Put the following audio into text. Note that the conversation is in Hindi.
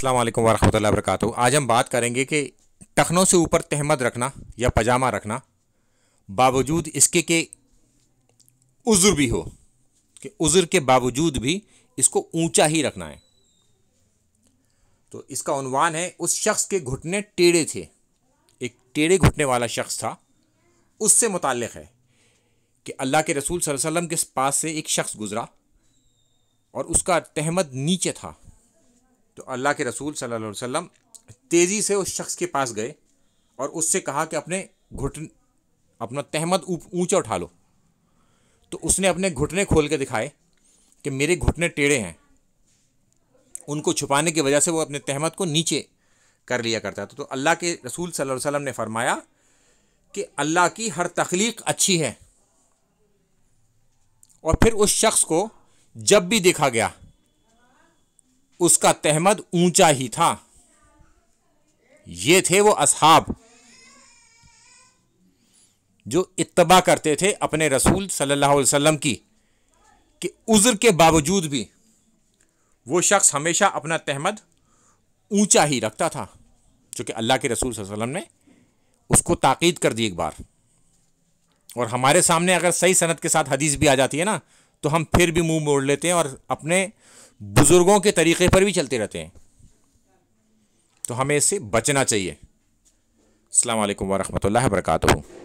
अस्सलाम वालेकुम वरहमतुल्लाहि आज हम बात करेंगे कि टखनों से ऊपर तहमद रखना या पजामा रखना बावजूद इसके के उज़र भी हो कि उज़र के बावजूद भी इसको ऊंचा ही रखना है तो इसका उनवान है उस शख्स के घुटने टेढ़े थे एक टेढ़े घुटने वाला शख्स था उससे मुतक़ है कि अल्लाह के रसूल वसल्लम के पास से एक शख्स गुज़रा और उसका तहमद नीचे था तो अल्लाह के रसूल सल्लल्लाहु अलैहि वसल्लम तेज़ी से उस शख्स के पास गए और उससे कहा कि अपने घुटन अपना तहमद ऊंचा उठा लो तो उसने अपने घुटने खोल के दिखाए कि मेरे घुटने टेढ़े हैं उनको छुपाने की वजह से वो अपने तहमद को नीचे कर लिया करता था तो अल्लाह के रसूल सल्लल्लाहु अलैहि वसल्लम ने फरमाया कि अल्लाह की हर तख्लीक अच्छी है और फिर उस शख्स को जब भी देखा गया उसका तहमद ऊंचा ही था ये थे वो असहाब जो इतबा करते थे अपने रसूल सल्लल्लाहु अलैहि वसल्लम की कि उज़्र के बावजूद भी वो शख्स हमेशा अपना तहमद ऊंचा ही रखता था चूँकि अल्लाह के रसूल वसल्लम ने उसको ताक़ीद कर दी एक बार और हमारे सामने अगर सही सनत के साथ हदीस भी आ जाती है ना तो हम फिर भी मुंह मोड़ लेते हैं और अपने बुज़ुर्गों के तरीक़े पर भी चलते रहते हैं तो हमें इससे बचना चाहिए अल्लाम वरहमल वर्का